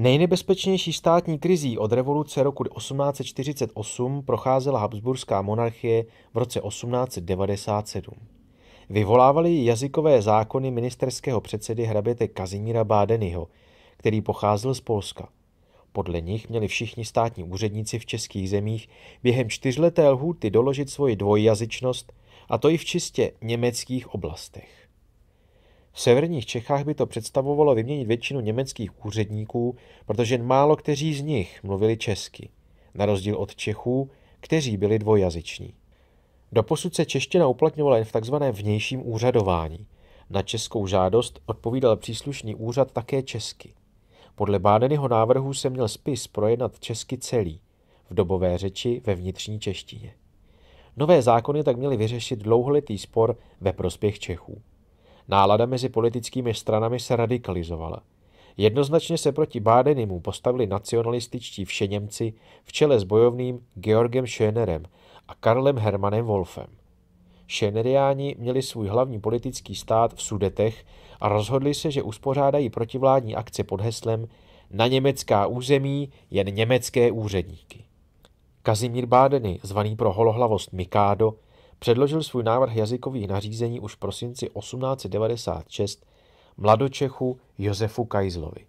Nejnebezpečnější státní krizí od revoluce roku 1848 procházela Habsburská monarchie v roce 1897. Vyvolávaly ji jazykové zákony ministerského předsedy hraběte Kazimíra Bádenyho, který pocházel z Polska. Podle nich měli všichni státní úředníci v českých zemích během čtyřleté lhůty doložit svoji dvojjazyčnost, a to i v čistě německých oblastech. V severních Čechách by to představovalo vyměnit většinu německých úředníků, protože jen málo kteří z nich mluvili česky, na rozdíl od Čechů, kteří byli dvojazyční. Doposud se čeština uplatňovala jen v tzv. vnějším úřadování. Na českou žádost odpovídal příslušný úřad také česky. Podle Bádenyho návrhu se měl spis projednat česky celý, v dobové řeči ve vnitřní češtině. Nové zákony tak měly vyřešit dlouholetý spor ve prospěch Čechů. Nálada mezi politickými stranami se radikalizovala. Jednoznačně se proti Bádenimu postavili nacionalističtí všeněmci v čele s bojovným Georgem Schönerem a Karlem Hermanem Wolfem. Schöneriáni měli svůj hlavní politický stát v Sudetech a rozhodli se, že uspořádají protivládní akce pod heslem Na německá území jen německé úředníky. Kazimír Bádeny, zvaný pro holohlavost Mikádo, Předložil svůj návrh jazykových nařízení už v prosinci 1896 mladočechu Josefu Kajzlovi.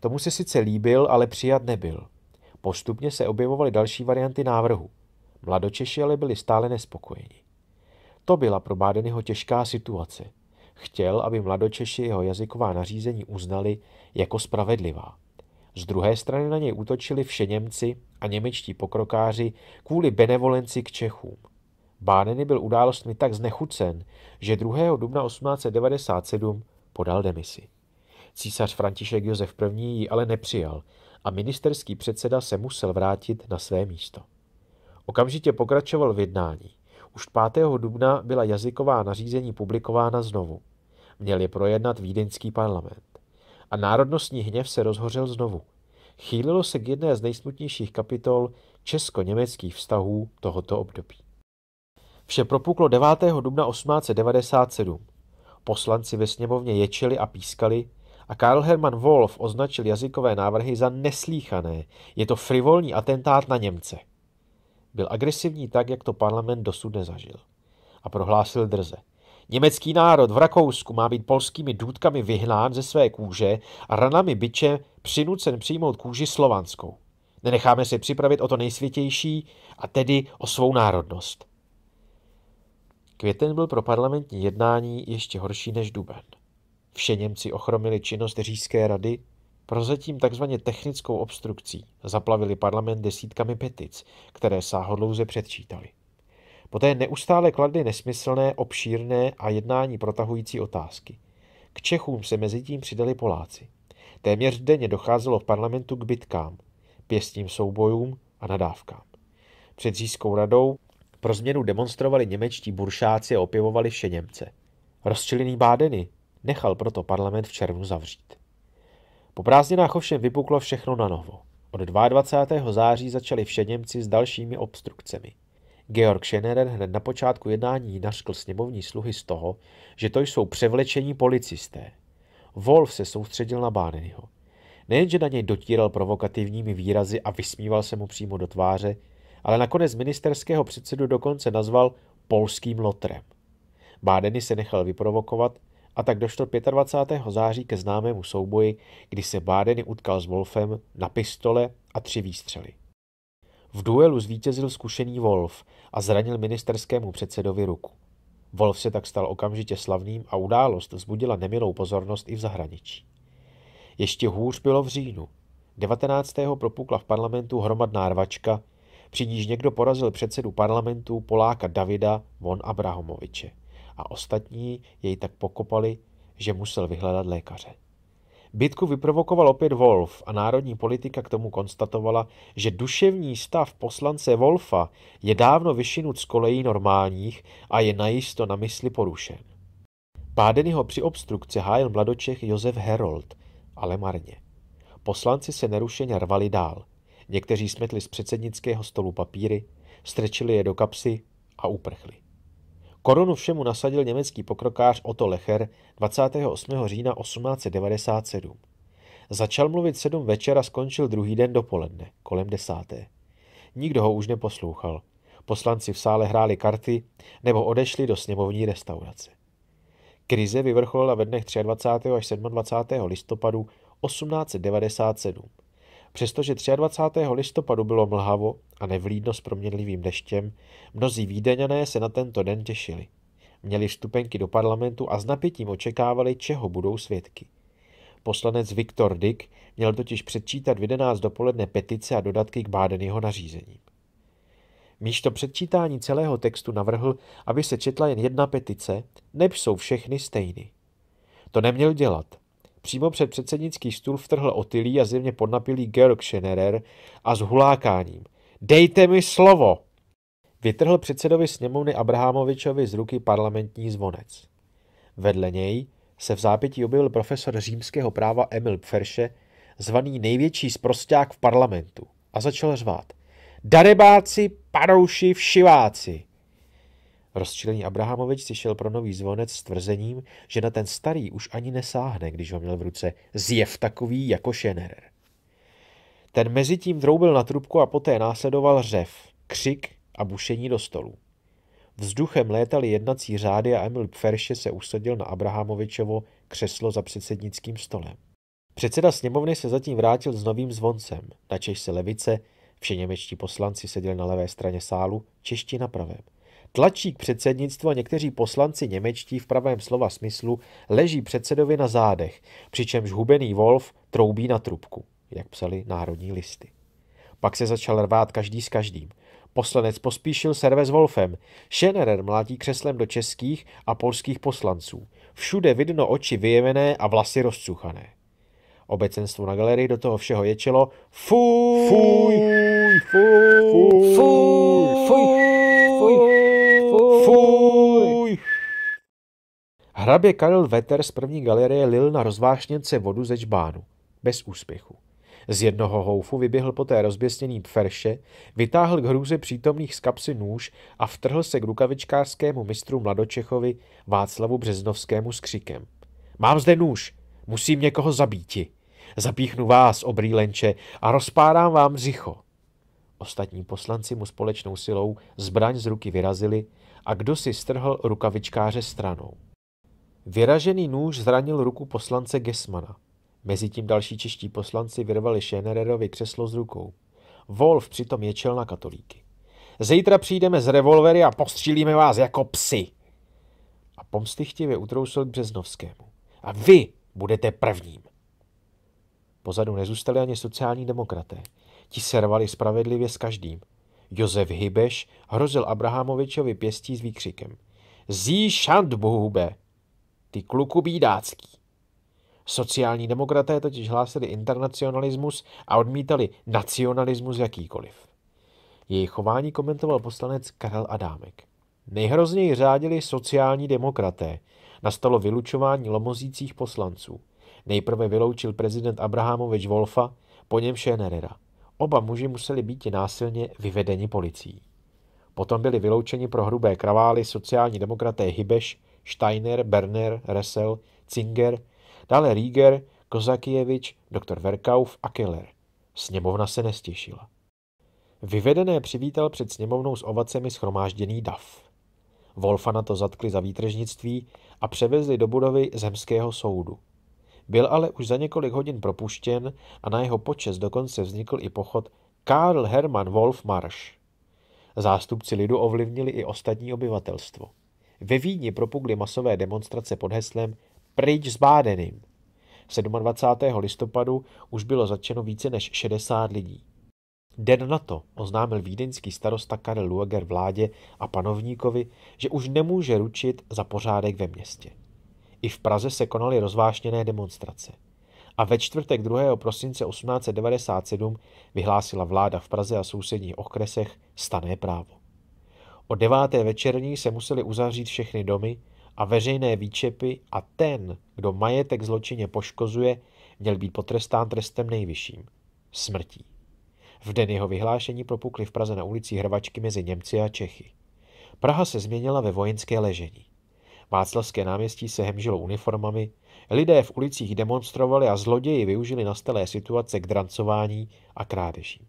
Tomu se sice líbil, ale přijat nebyl. Postupně se objevovaly další varianty návrhu. Mladočeši ale byli stále nespokojeni. To byla pro Bádenyho těžká situace. Chtěl, aby mladočeši jeho jazyková nařízení uznali jako spravedlivá. Z druhé strany na něj útočili vše Němci a němečtí pokrokáři kvůli benevolenci k Čechům. Báneny byl událostmi tak znechucen, že 2. dubna 1897 podal demisi. Císař František Josef I. ji ale nepřijal a ministerský předseda se musel vrátit na své místo. Okamžitě pokračoval v jednání. Už 5. dubna byla jazyková nařízení publikována znovu. Měl je projednat vídeňský parlament. A národnostní hněv se rozhořel znovu. Chýlilo se k jedné z nejsmutnějších kapitol česko-německých vztahů tohoto období. Vše propuklo 9. dubna 1897. Poslanci ve sněmovně ječeli a pískali a Karl Hermann Wolf označil jazykové návrhy za neslíchané. Je to frivolní atentát na Němce. Byl agresivní tak, jak to parlament dosud nezažil. A prohlásil drze. Německý národ v Rakousku má být polskými důdkami vyhnán ze své kůže a ranami byče přinucen přijmout kůži slovanskou. Nenecháme se připravit o to nejsvětější, a tedy o svou národnost. Květen byl pro parlamentní jednání ještě horší než duben. Vše Němci ochromili činnost říšské rady, prozatím takzvaně technickou obstrukcí zaplavili parlament desítkami petic, které sáhodlouze předčítali. Poté neustále kladly nesmyslné, obšírné a jednání protahující otázky. K Čechům se mezi tím přidali Poláci. Téměř denně docházelo v parlamentu k bitkám, pěstním soubojům a nadávkám. Před říšskou radou pro změnu demonstrovali němečtí buršáci a opěvovali vše Němce. Rozčilený Bádeny nechal proto parlament v červnu zavřít. Po prázdninách ovšem vypuklo všechno na novo. Od 22. září začali vše Němci s dalšími obstrukcemi. Georg Schneider hned na počátku jednání nařkl sněmovní sluhy z toho, že to jsou převlečení policisté. Wolf se soustředil na Bádenyho. Nejenže na něj dotíral provokativními výrazy a vysmíval se mu přímo do tváře, ale nakonec ministerského předsedu dokonce nazval polským lotrem. Bádeny se nechal vyprovokovat a tak došlo 25. září ke známému souboji, kdy se Bádeny utkal s Wolfem na pistole a tři výstřely. V duelu zvítězil zkušený Wolf a zranil ministerskému předsedovi ruku. Wolf se tak stal okamžitě slavným a událost vzbudila nemilou pozornost i v zahraničí. Ještě hůř bylo v říjnu. 19. propukla v parlamentu hromadná rvačka, při níž někdo porazil předsedu parlamentu Poláka Davida von Abrahamoviče a ostatní jej tak pokopali, že musel vyhledat lékaře. Bitku vyprovokoval opět Wolf a národní politika k tomu konstatovala, že duševní stav poslance Wolfa je dávno vyšinut z kolejí normálních a je najisto na mysli porušen. Pádenyho při obstrukci hájil mladočech Josef Herold, ale marně. Poslanci se nerušeně rvali dál. Někteří smetli z předsednického stolu papíry, strčili je do kapsy a uprchli. Korunu všemu nasadil německý pokrokář Otto Lecher 28. října 1897. Začal mluvit sedm večer a skončil druhý den dopoledne, kolem desáté. Nikdo ho už neposlouchal. Poslanci v sále hráli karty nebo odešli do sněmovní restaurace. Krize vyvrcholila ve dnech 23. až 27. listopadu 1897. Přestože 23. listopadu bylo mlhavo a nevlídno s proměnlivým deštěm, mnozí výdeňané se na tento den těšili. Měli vstupenky do parlamentu a s napětím očekávali, čeho budou svědky. Poslanec Viktor Dick měl totiž předčítat v 11 dopoledne petice a dodatky k Bádenyho nařízením. Místo předčítání celého textu navrhl, aby se četla jen jedna petice, než jsou všechny stejny. To neměl dělat, Přímo před předsednický stůl vtrhl otylý a zjevně podnapilý Georg Schenerer a s hulákáním. Dejte mi slovo! Vytrhl předsedovi sněmovny Abrahamovičovi z ruky parlamentní zvonec. Vedle něj se v zápětí objevil profesor římského práva Emil Pferše, zvaný největší sprosták v parlamentu, a začal řvát. Darebáci, parouši, všiváci! Rozčilený Abrahamovič si šel pro nový zvonec s tvrzením, že na ten starý už ani nesáhne, když ho měl v ruce. Zjev takový jako Šener. Ten mezi tím droubil na trubku a poté následoval řev, křik a bušení do stolu. Vzduchem létaly jednací řády a Emil Pferše se usadil na Abrahamovičovo křeslo za předsednickým stolem. Předseda sněmovny se zatím vrátil s novým zvoncem, na Češ se levice, vše němečtí poslanci seděli na levé straně sálu, čeští na pravém. Tlačí k předsednictvu a někteří poslanci němečtí v pravém slova smyslu leží předsedovi na zádech, přičemž hubený Wolf troubí na trubku, jak psali národní listy. Pak se začal rvát každý s každým. Poslanec pospíšil serve s Wolfem. Schenerer mlátí křeslem do českých a polských poslanců. Všude vidno oči vyjevené a vlasy rozcuchané. Obecenstvo na galerii do toho všeho ječelo fuj, fuj, fuj, fuj, fuj, fuj, fuj, fuj. Fuj. Hrabě Karel Veter z první galerie lil na rozvášněnce vodu ze čbánu. Bez úspěchu. Z jednoho houfu vyběhl poté rozběsněný pferše, vytáhl k hrůze přítomných z kapsy nůž a vtrhl se k rukavičkářskému mistru Mladočechovi Václavu Březnovskému s křikem. Mám zde nůž, musím někoho zabíti. Zapíchnu vás, obrý lenče, a rozpárám vám břicho. Ostatní poslanci mu společnou silou zbraň z ruky vyrazili a kdo si strhl rukavičkáře stranou. Vyražený nůž zranil ruku poslance Gesmana. Mezitím další čeští poslanci vyrvali Schönererovi křeslo z rukou. Wolf přitom ječel na katolíky. Zítra přijdeme z revolvery a postřílíme vás jako psy. A pomstychtivě utrousil k Březnovskému. A vy budete prvním. Pozadu nezůstali ani sociální demokraté. Ti rvali spravedlivě s každým. Josef Hybeš hrozil Abrahamovičovi pěstí s výkřikem. Zí šant bohube! Ty kluku bídácký! Sociální demokraté totiž hlásili internacionalismus a odmítali nacionalismus jakýkoliv. Jejich chování komentoval poslanec Karel Adámek. Nejhrozněji řádili sociální demokraté. Nastalo vylučování lomozících poslanců. Nejprve vyloučil prezident Abrahamovič Wolfa, po něm Schennerera. Oba muži museli být násilně vyvedeni policií. Potom byli vyloučeni pro hrubé kravály sociální demokraté Hibeš, Steiner, Berner, Ressel, Zinger, dále Rieger, Kozakijevič, doktor Verkauf a Keller. Sněmovna se nestěšila. Vyvedené přivítal před sněmovnou s ovacemi schromážděný DAF. Wolfa na to zatkli za výtržnictví a převezli do budovy zemského soudu. Byl ale už za několik hodin propuštěn a na jeho počest dokonce vznikl i pochod Karl Hermann Wolfmarsch. Zástupci lidu ovlivnili i ostatní obyvatelstvo. Ve Vídni propukly masové demonstrace pod heslem Pryč s Bádeným. 27. listopadu už bylo začeno více než 60 lidí. Den na to oznámil vídeňský starosta Karel Lueger vládě a panovníkovi, že už nemůže ručit za pořádek ve městě. I v Praze se konaly rozvášněné demonstrace. A ve čtvrtek 2. prosince 1897 vyhlásila vláda v Praze a sousedních okresech stané právo. O deváté večerní se museli uzavřít všechny domy a veřejné výčepy a ten, kdo majetek zločině poškozuje, měl být potrestán trestem nejvyšším – smrtí. V den jeho vyhlášení propukly v Praze na ulici hrvačky mezi Němci a Čechy. Praha se změnila ve vojenské ležení. Václavské náměstí se hemžilo uniformami, lidé v ulicích demonstrovali a zloději využili nastalé situace k drancování a krádežím.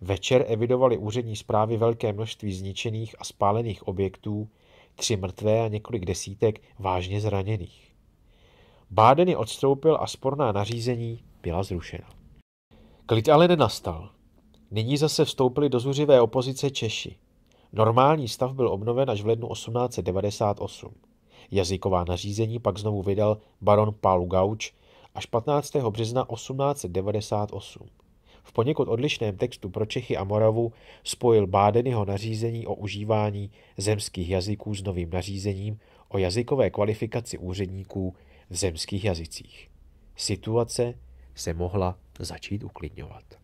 Večer evidovali úřední zprávy velké množství zničených a spálených objektů, tři mrtvé a několik desítek vážně zraněných. Bádeny odstoupil a sporná nařízení byla zrušena. Klid ale nenastal. Nyní zase vstoupili do zuřivé opozice Češi. Normální stav byl obnoven až v lednu 1898. Jazyková nařízení pak znovu vydal baron Paul Gauch až 15. března 1898. V poněkud odlišném textu pro Čechy a Moravu spojil jeho nařízení o užívání zemských jazyků s novým nařízením o jazykové kvalifikaci úředníků v zemských jazycích. Situace se mohla začít uklidňovat.